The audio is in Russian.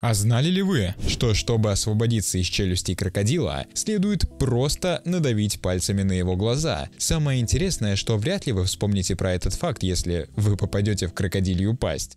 А знали ли вы, что чтобы освободиться из челюсти крокодила, следует просто надавить пальцами на его глаза? Самое интересное, что вряд ли вы вспомните про этот факт, если вы попадете в крокодилью пасть.